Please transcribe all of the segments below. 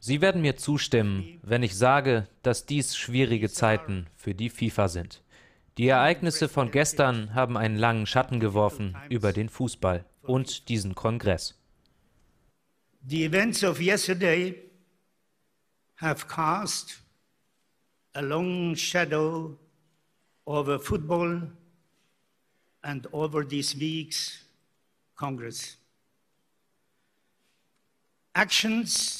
Sie werden mir zustimmen, wenn ich sage, dass dies schwierige Zeiten für die FIFA sind. Die Ereignisse von gestern haben einen langen Schatten geworfen über den Fußball und diesen Kongress. The events of yesterday have cast a long shadow over football and over this week's Congress.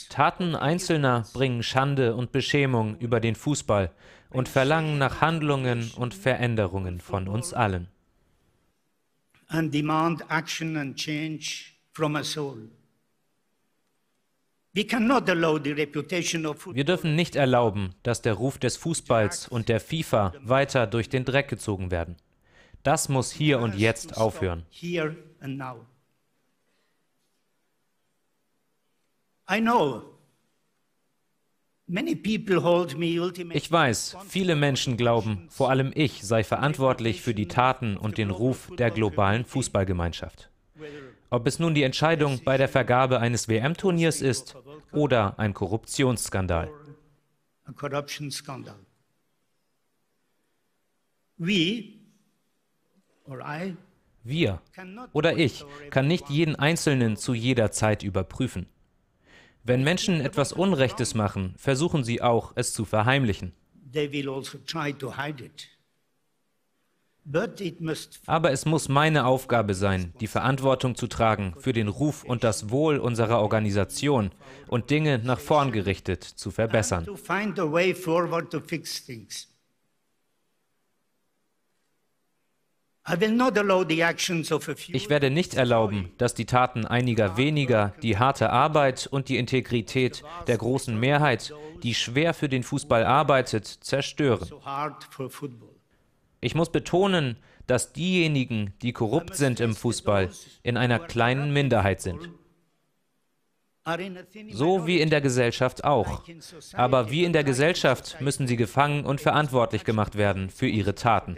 Taten Einzelner bringen Schande und Beschämung über den Fußball und verlangen nach Handlungen und Veränderungen von uns allen. Wir dürfen nicht erlauben, dass der Ruf des Fußballs und der FIFA weiter durch den Dreck gezogen werden. Das muss hier und jetzt aufhören. Here and now. Ich weiß, viele Menschen glauben, vor allem ich sei verantwortlich für die Taten und den Ruf der globalen Fußballgemeinschaft. Ob es nun die Entscheidung bei der Vergabe eines WM-Turniers ist oder ein Korruptionsskandal. Wir oder ich kann nicht jeden Einzelnen zu jeder Zeit überprüfen. Wenn Menschen etwas Unrechtes machen, versuchen sie auch, es zu verheimlichen. Also Aber es muss meine Aufgabe sein, die Verantwortung zu tragen für den Ruf und das Wohl unserer Organisation und Dinge nach vorn gerichtet zu verbessern. Ich werde nicht erlauben, dass die Taten einiger weniger die harte Arbeit und die Integrität der großen Mehrheit, die schwer für den Fußball arbeitet, zerstören. Ich muss betonen, dass diejenigen, die korrupt sind im Fußball, in einer kleinen Minderheit sind. So wie in der Gesellschaft auch. Aber wie in der Gesellschaft müssen sie gefangen und verantwortlich gemacht werden für ihre Taten.